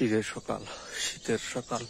শীতের সকাল শীতের সকাল